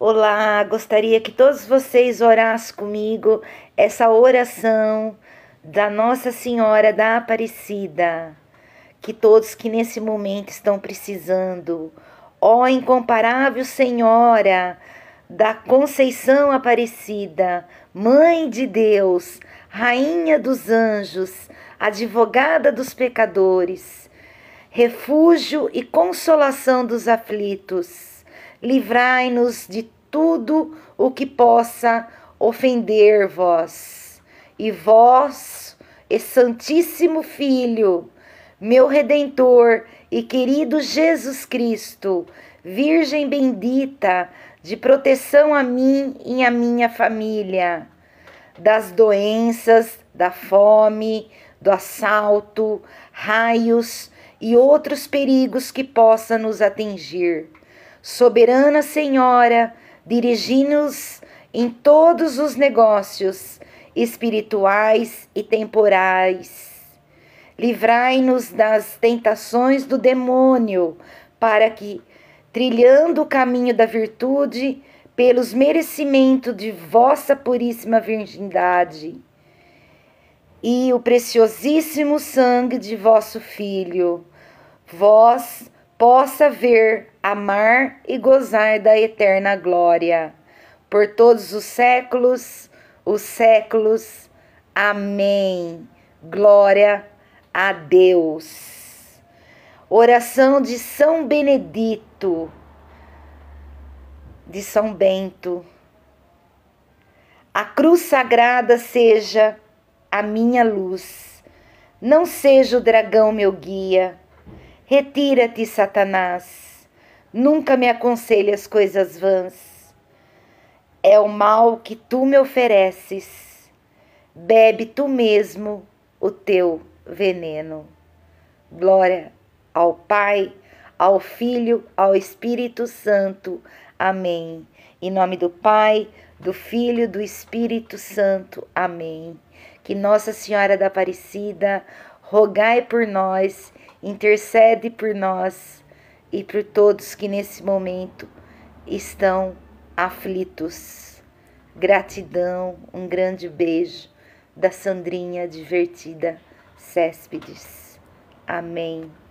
Olá, gostaria que todos vocês orassem comigo essa oração da Nossa Senhora da Aparecida, que todos que nesse momento estão precisando. Ó incomparável Senhora da Conceição Aparecida, Mãe de Deus, Rainha dos Anjos, Advogada dos Pecadores, refúgio e consolação dos aflitos livrai-nos de tudo o que possa ofender Vós E vós, e Santíssimo Filho, meu Redentor e querido Jesus Cristo, Virgem bendita, de proteção a mim e a minha família, das doenças, da fome, do assalto, raios e outros perigos que possa nos atingir Soberana Senhora, dirigi-nos em todos os negócios espirituais e temporais. Livrai-nos das tentações do demônio, para que, trilhando o caminho da virtude, pelos merecimentos de vossa puríssima virgindade e o preciosíssimo sangue de vosso filho, vós possa ver, amar e gozar da eterna glória. Por todos os séculos, os séculos. Amém. Glória a Deus. Oração de São Benedito, de São Bento. A cruz sagrada seja a minha luz, não seja o dragão meu guia Retira-te, Satanás. Nunca me aconselhas coisas vãs. É o mal que tu me ofereces. Bebe tu mesmo o teu veneno. Glória ao Pai, ao Filho, ao Espírito Santo. Amém. Em nome do Pai, do Filho, do Espírito Santo. Amém. Que Nossa Senhora da Aparecida rogai por nós, intercede por nós e por todos que nesse momento estão aflitos. Gratidão, um grande beijo da Sandrinha Divertida Céspedes. Amém.